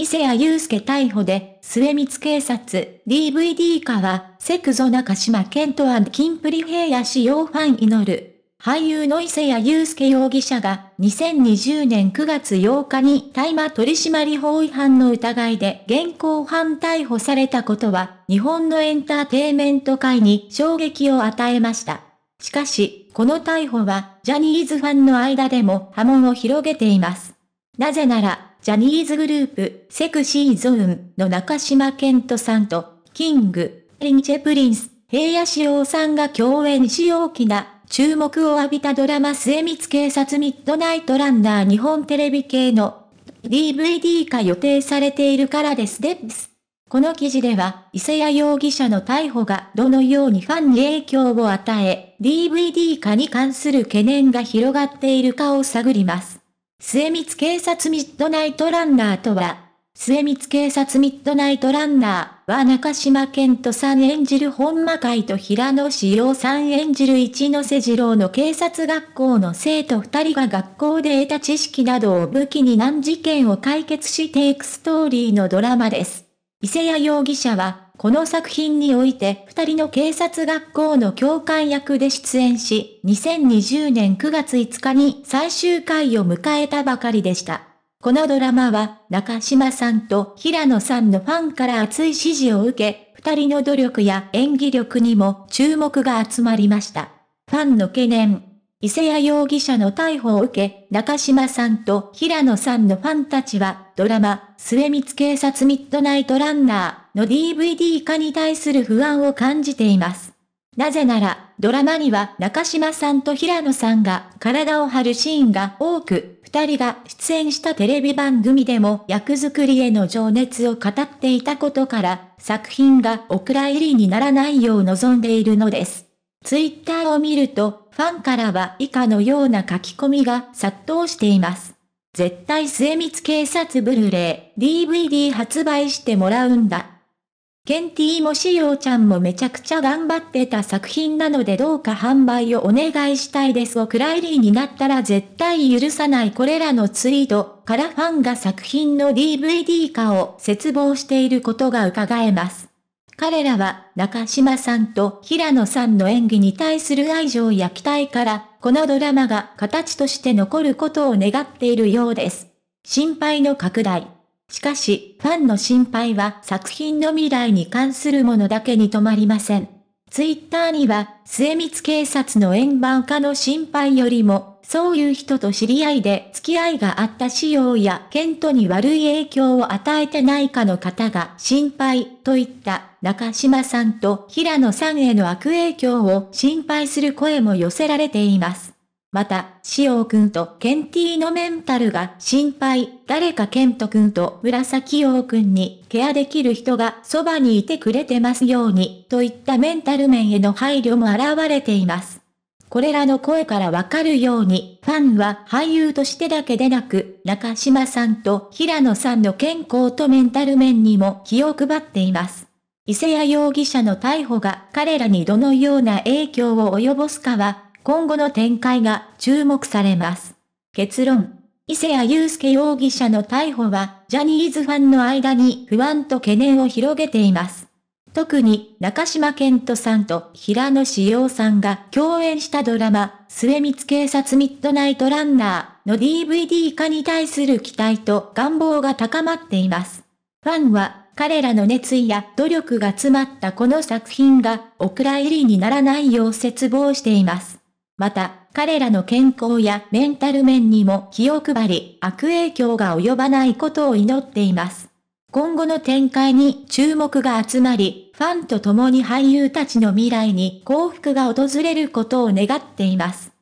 伊勢谷祐介逮捕で、末光警察、DVD 化は、セクゾ中島健人キンプリ平野仕様ファン祈る。俳優の伊勢谷祐介容疑者が、2020年9月8日に大麻取締法違反の疑いで現行犯逮捕されたことは、日本のエンターテイメント界に衝撃を与えました。しかし、この逮捕は、ジャニーズファンの間でも波紋を広げています。なぜなら、ジャニーズグループ、セクシーゾーンの中島健人さんと、キング、リンチェプリンス、平野紫耀さんが共演し大きな注目を浴びたドラマ末光警察ミッドナイトランナー日本テレビ系の DVD 化予定されているからですでこの記事では、伊勢谷容疑者の逮捕がどのようにファンに影響を与え、DVD 化に関する懸念が広がっているかを探ります。末光警察ミッドナイトランナーとは、末光警察ミッドナイトランナーは中島健人さん演じる本間会と平野志陽さん演じる一ノ瀬二郎の警察学校の生徒二人が学校で得た知識などを武器に難事件を解決していくストーリーのドラマです。伊勢谷容疑者は、この作品において二人の警察学校の教官役で出演し、2020年9月5日に最終回を迎えたばかりでした。このドラマは中島さんと平野さんのファンから熱い支持を受け、二人の努力や演技力にも注目が集まりました。ファンの懸念。伊勢谷容疑者の逮捕を受け、中島さんと平野さんのファンたちは、ドラマ、末光警察ミッドナイトランナー、の DVD 化に対する不安を感じています。なぜなら、ドラマには中島さんと平野さんが体を張るシーンが多く、二人が出演したテレビ番組でも役作りへの情熱を語っていたことから、作品がお蔵入りにならないよう望んでいるのです。ツイッターを見ると、ファンからは以下のような書き込みが殺到しています。絶対末光警察ブルーレイ、DVD 発売してもらうんだ。ケンティーもしようちゃんもめちゃくちゃ頑張ってた作品なのでどうか販売をお願いしたいですをクライリーになったら絶対許さないこれらのツイートからファンが作品の DVD 化を絶望していることが伺えます。彼らは中島さんと平野さんの演技に対する愛情や期待からこのドラマが形として残ることを願っているようです。心配の拡大。しかし、ファンの心配は作品の未来に関するものだけに止まりません。ツイッターには、末光警察の円盤化の心配よりも、そういう人と知り合いで付き合いがあった仕様やケントに悪い影響を与えてないかの方が心配といった中島さんと平野さんへの悪影響を心配する声も寄せられています。また、塩くんとケンティーのメンタルが心配、誰かケントくんと紫陽くんにケアできる人がそばにいてくれてますように、といったメンタル面への配慮も現れています。これらの声からわかるように、ファンは俳優としてだけでなく、中島さんと平野さんの健康とメンタル面にも気を配っています。伊勢谷容疑者の逮捕が彼らにどのような影響を及ぼすかは今後の展開が注目されます。結論。伊勢谷祐介容疑者の逮捕は、ジャニーズファンの間に不安と懸念を広げています。特に中島健人さんと平野志陽さんが共演したドラマ、末光警察ミッドナイトランナーの DVD 化に対する期待と願望が高まっています。ファンは彼らの熱意や努力が詰まったこの作品がお蔵入りにならないよう絶望しています。また、彼らの健康やメンタル面にも気を配り、悪影響が及ばないことを祈っています。今後の展開に注目が集まり、ファンと共に俳優たちの未来に幸福が訪れることを願っています。